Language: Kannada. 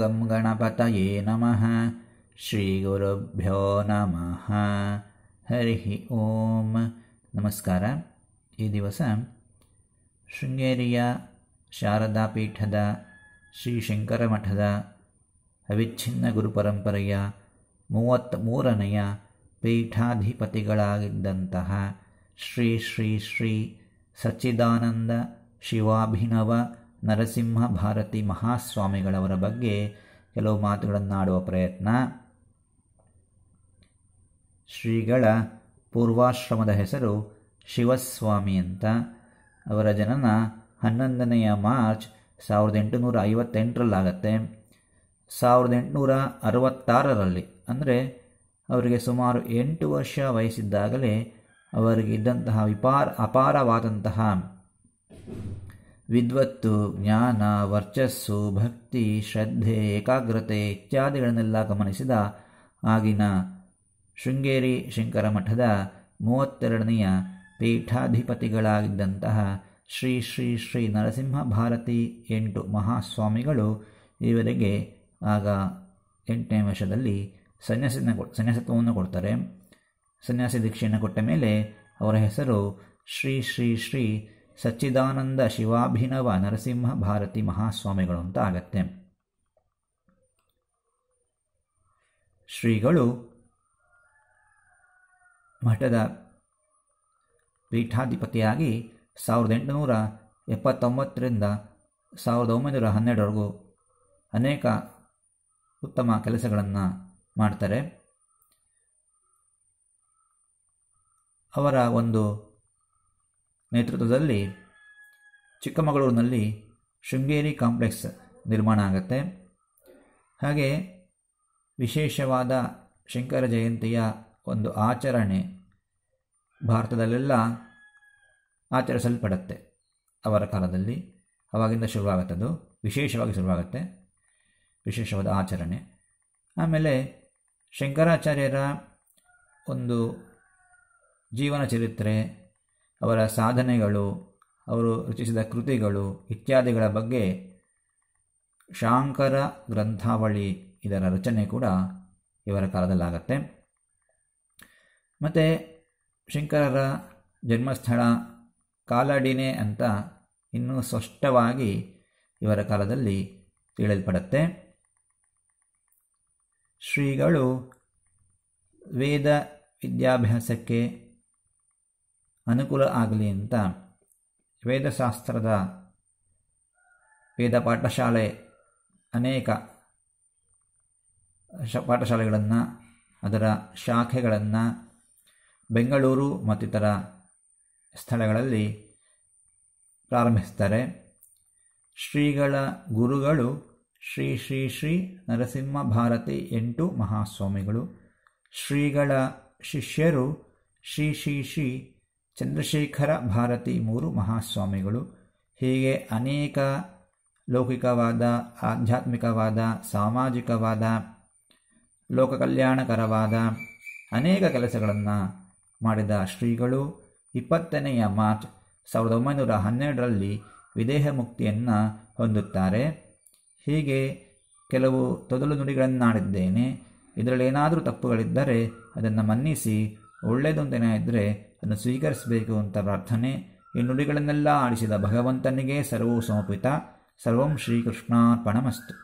ಗಂ ಗಣಪತಯೇ ನಮಃ ಶ್ರೀ ಗುರುಭ್ಯೋ ನಮಃ ಹರಿ ಓಂ ನಮಸ್ಕಾರ ಈ ದಿವಸ ಶೃಂಗೇರಿಯ ಶಾರದಾ ಪೀಠದ ಶ್ರೀ ಶಂಕರ ಮಠದ ಅವಿಚ್ಛಿನ್ನ ಗುರುಪರಂಪರೆಯ ಮೂವತ್ತ್ಮೂರನೆಯ ಪೀಠಾಧಿಪತಿಗಳಾಗಿದ್ದಂತಹ ಶ್ರೀ ಶ್ರೀ ಶ್ರೀ ಸಚ್ಚಿದಾನಂದ ಶಿವಾಭಿನವ ನರಸಿಂಹ ಭಾರತಿ ಮಹಾಸ್ವಾಮಿಗಳವರ ಬಗ್ಗೆ ಕೆಲವು ಮಾತುಗಳನ್ನಾಡುವ ಪ್ರಯತ್ನ ಶ್ರೀಗಳ ಪೂರ್ವಾಶ್ರಮದ ಹೆಸರು ಶಿವಸ್ವಾಮಿ ಅಂತ ಅವರ ಜನನ ಹನ್ನೊಂದನೆಯ ಮಾರ್ಚ್ ಸಾವಿರದ ಎಂಟುನೂರ ಐವತ್ತೆಂಟರಲ್ಲಾಗತ್ತೆ ಸಾವಿರದ ಎಂಟುನೂರ ಅರವತ್ತಾರರಲ್ಲಿ ಅಂದರೆ ಅವರಿಗೆ ಸುಮಾರು ಎಂಟು ವರ್ಷ ವಯಸ್ಸಿದ್ದಾಗಲೇ ಇದ್ದಂತಹ ವಿಪಾರ ಅಪಾರವಾದಂತಹ ವಿದ್ವತ್ತು ಜ್ಞಾನ ವರ್ಚಸ್ಸು ಭಕ್ತಿ ಶ್ರದ್ಧೆ ಏಕಾಗ್ರತೆ ಇತ್ಯಾದಿಗಳನ್ನೆಲ್ಲ ಗಮನಿಸಿದ ಆಗಿನ ಶೃಂಗೇರಿ ಶಂಕರ ಮಠದ ಮೂವತ್ತೆರಡನೆಯ ಪೀಠಾಧಿಪತಿಗಳಾಗಿದ್ದಂತಹ ಶ್ರೀ ಶ್ರೀ ಶ್ರೀ ನರಸಿಂಹ ಭಾರತಿ ಎಂಟು ಮಹಾಸ್ವಾಮಿಗಳು ಇವರಿಗೆ ಆಗ ಎಂಟನೇ ವರ್ಷದಲ್ಲಿ ಸನ್ಯಾಸಿನ ಸನ್ಯಾಸತ್ವವನ್ನು ಕೊಡ್ತಾರೆ ಸನ್ಯಾಸಿ ದೀಕ್ಷೆಯನ್ನು ಕೊಟ್ಟ ಮೇಲೆ ಅವರ ಹೆಸರು ಶ್ರೀ ಶ್ರೀ ಶ್ರೀ ಸಚ್ಚಿದಾನಂದ ಶಿವಾಭಿನವ ನರಸಿಂಹ ಭಾರತಿ ಮಹಾಸ್ವಾಮಿಗಳು ಅಂತ ಆಗತ್ತೆ ಶ್ರೀಗಳು ಮಠದ ಪೀಠಾಧಿಪತಿಯಾಗಿ ಸಾವಿರದ ಎಂಟುನೂರ ಎಪ್ಪತ್ತೊಂಬತ್ತರಿಂದ ಸಾವಿರದ ಒಂಬೈನೂರ ಹನ್ನೆರಡವರೆಗೂ ಅನೇಕ ಉತ್ತಮ ಕೆಲಸಗಳನ್ನು ಮಾಡ್ತಾರೆ ಅವರ ಒಂದು ನೇತೃತ್ವದಲ್ಲಿ ಚಿಕ್ಕಮಗಳೂರಿನಲ್ಲಿ ಶೃಂಗೇರಿ ಕಾಂಪ್ಲೆಕ್ಸ್ ನಿರ್ಮಾಣ ಆಗುತ್ತೆ ಹಾಗೆ ವಿಶೇಷವಾದ ಶಂಕರ ಜಯಂತಿಯ ಒಂದು ಆಚರಣೆ ಭಾರತದಲ್ಲೆಲ್ಲ ಆಚರಿಸಲ್ಪಡುತ್ತೆ ಅವರ ಕಾಲದಲ್ಲಿ ಅವಾಗಿಂದ ಶುರುವಾಗುತ್ತದು ವಿಶೇಷವಾಗಿ ಶುರುವಾಗುತ್ತೆ ವಿಶೇಷವಾದ ಆಚರಣೆ ಆಮೇಲೆ ಶಂಕರಾಚಾರ್ಯರ ಒಂದು ಜೀವನ ಚರಿತ್ರೆ ಅವರ ಸಾಧನೆಗಳು ಅವರು ರಚಿಸಿದ ಕೃತಿಗಳು ಇತ್ಯಾದಿಗಳ ಬಗ್ಗೆ ಶಾಂಕರ ಗ್ರಂಥಾವಳಿ ಇದರ ರಚನೆ ಕೂಡ ಇವರ ಕಾಲದಲ್ಲಾಗತ್ತೆ ಮತ್ತು ಶಂಕರರ ಜನ್ಮಸ್ಥಳ ಕಾಲಡಿನೆ ಅಂತ ಇನ್ನೂ ಸ್ಪಷ್ಟವಾಗಿ ಇವರ ಕಾಲದಲ್ಲಿ ತಿಳಿಯಲ್ಪಡುತ್ತೆ ಶ್ರೀಗಳು ವೇದ ವಿದ್ಯಾಭ್ಯಾಸಕ್ಕೆ ಅನುಕೂಲ ಆಗಲಿ ಅಂತ ವೇದಶಾಸ್ತ್ರದ ವೇದ ಪಾಠಶಾಲೆ ಅನೇಕ ಶ ಪಾಠಶಾಲೆಗಳನ್ನು ಅದರ ಶಾಖೆಗಳನ್ನು ಬೆಂಗಳೂರು ಮತ್ತಿತರ ಸ್ಥಳಗಳಲ್ಲಿ ಪ್ರಾರಂಭಿಸ್ತಾರೆ ಶ್ರೀಗಳ ಗುರುಗಳು ಶ್ರೀ ಶ್ರೀ ಶ್ರೀ ನರಸಿಂಹ ಭಾರತಿ ಎಂಟು ಮಹಾಸ್ವಾಮಿಗಳು ಶ್ರೀಗಳ ಶಿಷ್ಯರು ಶ್ರೀ ಶ್ರೀ ಶ್ರೀ ಚಂದ್ರಶೇಖರ ಭಾರತಿ ಮೂರು ಮಹಾಸ್ವಾಮಿಗಳು ಹೀಗೆ ಅನೇಕ ಲೌಕಿಕವಾದ ಆಧ್ಯಾತ್ಮಿಕವಾದ ಸಾಮಾಜಿಕವಾದ ಲೋಕ ಕಲ್ಯಾಣಕರವಾದ ಅನೇಕ ಕೆಲಸಗಳನ್ನು ಮಾಡಿದ ಶ್ರೀಗಳು ಇಪ್ಪತ್ತನೆಯ ಮಾರ್ಚ್ ಸಾವಿರದ ಒಂಬೈನೂರ ಹನ್ನೆರಡರಲ್ಲಿ ವಿದೇಹ ಮುಕ್ತಿಯನ್ನು ಹೊಂದುತ್ತಾರೆ ಹೀಗೆ ಕೆಲವು ತೊದಲು ನುಡಿಗಳನ್ನಾಡಿದ್ದೇನೆ ಇದರಲ್ಲಿ ಏನಾದರೂ ತಪ್ಪುಗಳಿದ್ದರೆ ಅದನ್ನು ಮನ್ನಿಸಿ ಒಳ್ಳೆಯದೊಂದೇನ ಇದ್ದರೆ ಅದನ್ನು ಸ್ವೀಕರಿಸಬೇಕು ಅಂತ ಪ್ರಾರ್ಥನೆ ಈ ನುಡಿಗಳನ್ನೆಲ್ಲ ಆಡಿಸಿದ ಭಗವಂತನಿಗೆ ಸರ್ವೋ ಸಮರ್ಪಿತ ಸರ್ವಂ ಶ್ರೀಕೃಷ್ಣಾರ್ಪಣಮಸ್ತು